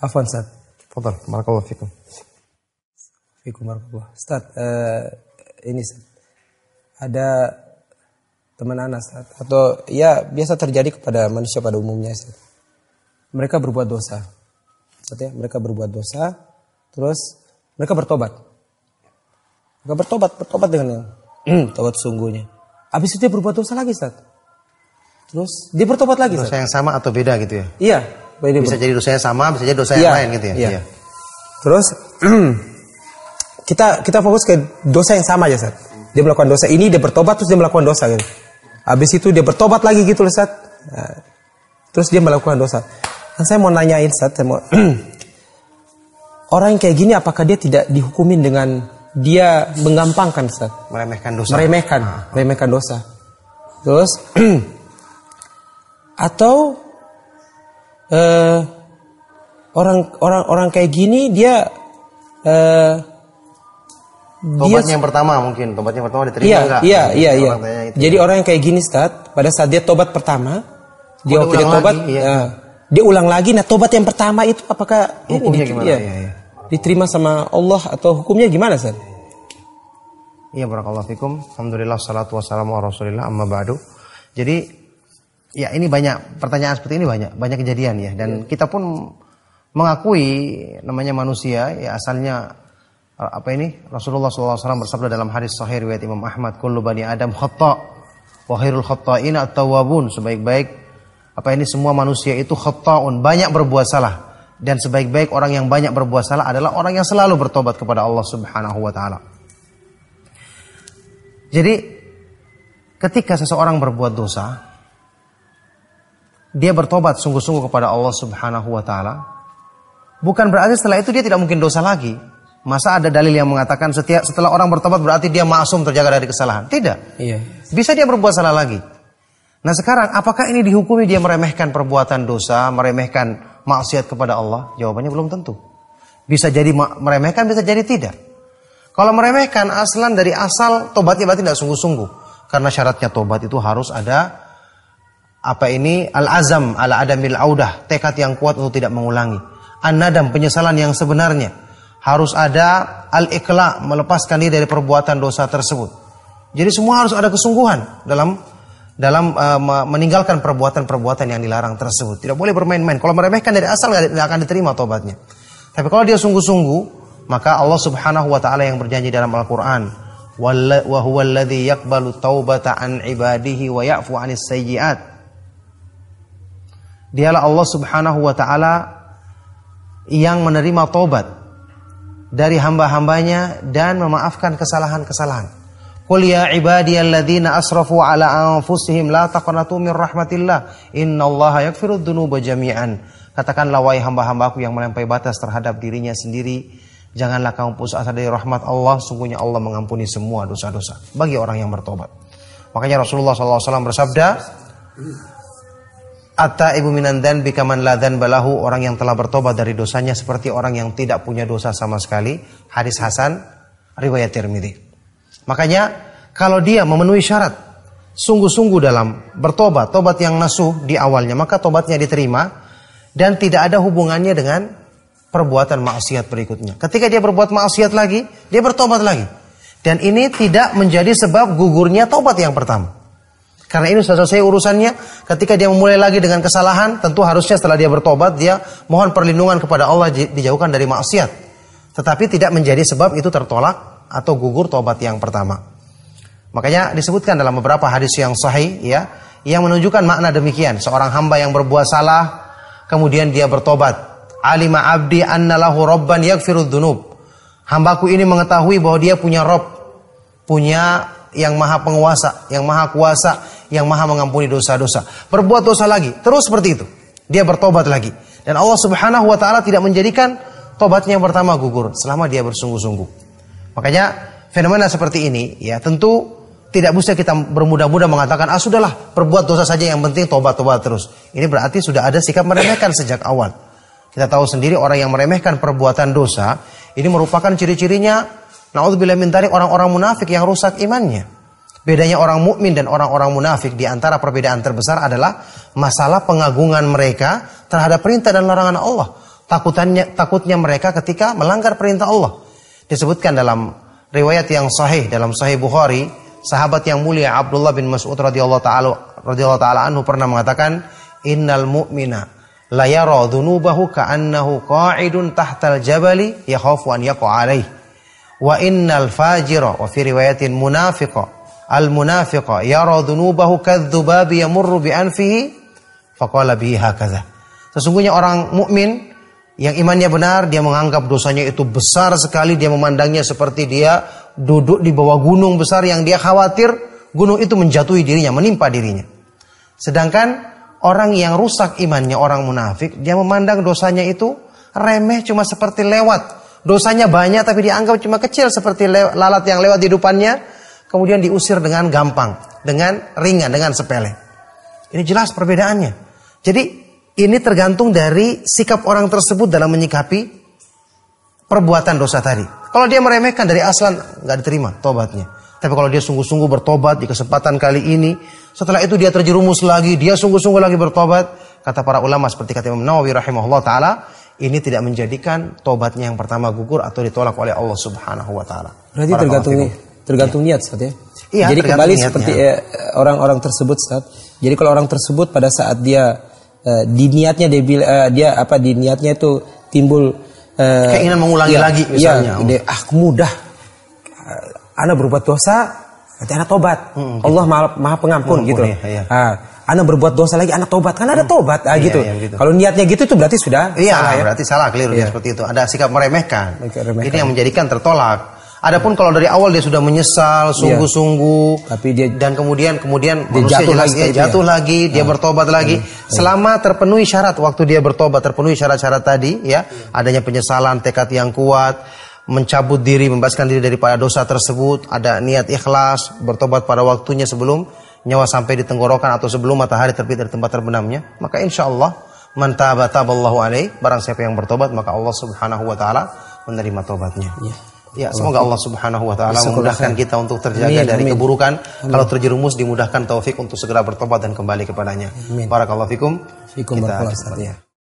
Afwan Ustaz. Tafadhal, barakallahu fikum. Fikum barakallahu. Ustaz, uh, ini Ustaz. Ada teman anak Ustaz atau ya biasa terjadi kepada manusia pada umumnya Ustaz. Mereka berbuat dosa. Ustaz ya, mereka berbuat dosa terus mereka bertobat. Mereka bertobat, bertobat dengan yang tobat sungguhnya. Habis itu dia berbuat dosa lagi Ustaz. Terus dia bertobat lagi Dosa yang sama atau beda gitu ya? Iya, bisa bisa jadi dosanya sama, bisa jadi dosa iya, yang ya, lain gitu ya. Ya. Terus kita kita fokus ke dosa yang sama aja, Ustaz. Dia melakukan dosa ini, dia bertobat terus dia melakukan dosa gitu. Habis itu dia bertobat lagi gitu, Ustaz. Nah, terus dia melakukan dosa. Dan saya mau nanyain, Ustaz, saya mau orang yang kayak gini apakah dia tidak dihukumin dengan dia menggampangkan, Ustaz? Meremehkan dosa. Meremehkan, ah. meremehkan dosa. Terus atau Eh, orang orang orang kayak gini dia uh, Tobatnya dia, yang pertama mungkin, tobatnya pertama diterima iya, iya, iya, iya, iya. Jadi orang yang kayak gini, start pada saat dia tobat pertama, oh, dia waktu dia tobat, lagi, iya. uh, dia ulang lagi. Nah, tobat yang pertama itu apakah hukumnya ini, gimana? Iya, iya, iya. Diterima sama Allah atau hukumnya gimana, Stad? Iya, barakallahu fikum. Alhamdulillah, salatu wassalamu ala rasulillah, amma ba'du. Jadi, Ya ini banyak pertanyaan seperti ini banyak banyak kejadian ya dan ya. kita pun mengakui namanya manusia ya asalnya eh, apa ini Rasulullah SAW bersabda dalam hadis Sahih riwayat Imam Ahmad kullu bani Adam khata wa khairul khata'ina at sebaik-baik apa ini semua manusia itu khata'un banyak berbuat salah dan sebaik-baik orang yang banyak berbuat salah adalah orang yang selalu bertobat kepada Allah Subhanahu wa taala. Jadi ketika seseorang berbuat dosa, dia bertobat sungguh-sungguh kepada Allah Subhanahu wa taala, bukan berarti setelah itu dia tidak mungkin dosa lagi. Masa ada dalil yang mengatakan setiap setelah orang bertobat berarti dia maksum terjaga dari kesalahan? Tidak. Iya. Bisa dia berbuat salah lagi. Nah sekarang apakah ini dihukumi dia meremehkan perbuatan dosa, meremehkan maksiat kepada Allah? Jawabannya belum tentu. Bisa jadi meremehkan, bisa jadi tidak. Kalau meremehkan aslan dari asal tobatnya berarti tidak sungguh-sungguh. Karena syaratnya tobat itu harus ada apa ini al-azam ala adamil audah, tekad yang kuat untuk tidak mengulangi. An-nadam penyesalan yang sebenarnya. Harus ada al-ikhla melepaskan diri dari perbuatan dosa tersebut. Jadi semua harus ada kesungguhan dalam dalam uh, meninggalkan perbuatan-perbuatan yang dilarang tersebut. Tidak boleh bermain-main. Kalau meremehkan dari asal tidak akan diterima tobatnya. Tapi kalau dia sungguh-sungguh, maka Allah Subhanahu wa taala yang berjanji dalam Al-Qur'an, "Wa huwallazi yaqbalu taubata an ibadihi wa ya'fu 'anis sayyi'at." Dialah Allah Subhanahu wa taala yang menerima tobat dari hamba-hambanya dan memaafkan kesalahan-kesalahan. Qul ya ibadiyalladzina asrafu ala anfusihim la taqnatu min rahmatillah innallaha yaghfirud dzunuba jami'an. Katakanlah wahai hamba-hambaku yang melampaui batas terhadap dirinya sendiri, janganlah kamu putus asa dari rahmat Allah, sungguhnya Allah mengampuni semua dosa-dosa bagi orang yang bertobat. Makanya Rasulullah SAW bersabda, Atta ibu minandan bikaman ladan balahu orang yang telah bertobat dari dosanya seperti orang yang tidak punya dosa sama sekali. Hadis Hasan riwayat Tirmidzi. Makanya kalau dia memenuhi syarat sungguh-sungguh dalam bertobat, tobat yang nasuh di awalnya, maka tobatnya diterima dan tidak ada hubungannya dengan perbuatan maksiat berikutnya. Ketika dia berbuat maksiat lagi, dia bertobat lagi. Dan ini tidak menjadi sebab gugurnya tobat yang pertama. Karena ini sudah selesai urusannya. Ketika dia memulai lagi dengan kesalahan, tentu harusnya setelah dia bertobat, dia mohon perlindungan kepada Allah dijauhkan dari maksiat. Tetapi tidak menjadi sebab itu tertolak atau gugur tobat yang pertama. Makanya disebutkan dalam beberapa hadis yang sahih, ya, yang menunjukkan makna demikian. Seorang hamba yang berbuat salah, kemudian dia bertobat. Alima abdi anna lahu robban yakfirud dunub. Hambaku ini mengetahui bahwa dia punya Rob, punya yang maha penguasa, yang maha kuasa, yang maha mengampuni dosa-dosa. Berbuat dosa lagi, terus seperti itu. Dia bertobat lagi. Dan Allah subhanahu wa ta'ala tidak menjadikan tobatnya yang pertama gugur selama dia bersungguh-sungguh. Makanya fenomena seperti ini ya tentu tidak bisa kita bermudah-mudah mengatakan ah sudahlah perbuat dosa saja yang penting tobat-tobat terus. Ini berarti sudah ada sikap meremehkan sejak awal. Kita tahu sendiri orang yang meremehkan perbuatan dosa ini merupakan ciri-cirinya naudzubillah mintari orang-orang munafik yang rusak imannya. Bedanya orang mukmin dan orang-orang munafik di antara perbedaan terbesar adalah masalah pengagungan mereka terhadap perintah dan larangan Allah. Takutannya takutnya mereka ketika melanggar perintah Allah. Disebutkan dalam riwayat yang sahih dalam sahih Bukhari, sahabat yang mulia Abdullah bin Mas'ud radhiyallahu taala radhiyallahu taala anhu pernah mengatakan, "Innal mu'mina la yara dhunubahu ka'annahu qa'idun tahtal jabali yakhafu an yaqa alaihi." Wa innal fajira wa fi riwayatin munafiqa al-munafiqa yara dhunubahu kadzubabi yamurru bi anfihi faqala bihi hakaza. Sesungguhnya orang mukmin yang imannya benar dia menganggap dosanya itu besar sekali dia memandangnya seperti dia duduk di bawah gunung besar yang dia khawatir gunung itu menjatuhi dirinya, menimpa dirinya. Sedangkan orang yang rusak imannya orang munafik dia memandang dosanya itu remeh cuma seperti lewat. Dosanya banyak tapi dianggap cuma kecil seperti lalat yang lewat di depannya kemudian diusir dengan gampang, dengan ringan, dengan sepele. Ini jelas perbedaannya. Jadi ini tergantung dari sikap orang tersebut dalam menyikapi perbuatan dosa tadi. Kalau dia meremehkan dari aslan, nggak diterima tobatnya. Tapi kalau dia sungguh-sungguh bertobat di kesempatan kali ini, setelah itu dia terjerumus lagi, dia sungguh-sungguh lagi bertobat, kata para ulama seperti kata Imam Nawawi rahimahullah taala, ini tidak menjadikan tobatnya yang pertama gugur atau ditolak oleh Allah Subhanahu wa taala. Berarti tergantung Tergantung ya. niat saat ya. Iya, Jadi kembali niatnya. seperti eh, orang-orang eh, tersebut saat. Jadi kalau orang tersebut pada saat dia eh, di niatnya dia eh, dia apa di niatnya itu timbul eh, keinginan mengulangi ya, lagi iya, misalnya. Ya, dia, ah mudah. Anak berbuat dosa, nanti anak tobat. Hmm, gitu. Allah maha, maha pengampun hmm, gitu. Ya, ya. Ah, anak berbuat dosa lagi anak tobat kan ada hmm. tobat ah, iya, gitu. Iya, gitu kalau niatnya gitu itu berarti sudah iya salah, ya? berarti salah keliru iya. seperti itu ada sikap meremehkan ini yang menjadikan tertolak Adapun kalau dari awal dia sudah menyesal iya. sungguh-sungguh, tapi dia dan kemudian kemudian dia manusia jatuh lagi, dia ya. jatuh ya? lagi, dia nah. bertobat lagi. Hmm. Selama terpenuhi syarat waktu dia bertobat, terpenuhi syarat-syarat tadi ya, adanya penyesalan, tekad yang kuat, mencabut diri, membebaskan diri daripada dosa tersebut, ada niat ikhlas, bertobat pada waktunya sebelum nyawa sampai di tenggorokan atau sebelum matahari terbit dari tempat terbenamnya, maka insya Allah batal Allah alaih, barang siapa yang bertobat maka Allah subhanahu wa ta'ala menerima tobatnya. Yeah. Ya, semoga Allah Subhanahu wa taala memudahkan kita untuk terjaga amin, dari amin. keburukan. Amin. Kalau terjerumus dimudahkan taufik untuk segera bertobat dan kembali kepadanya. Amin. Barakallahu fikum. Fikum kita, kita.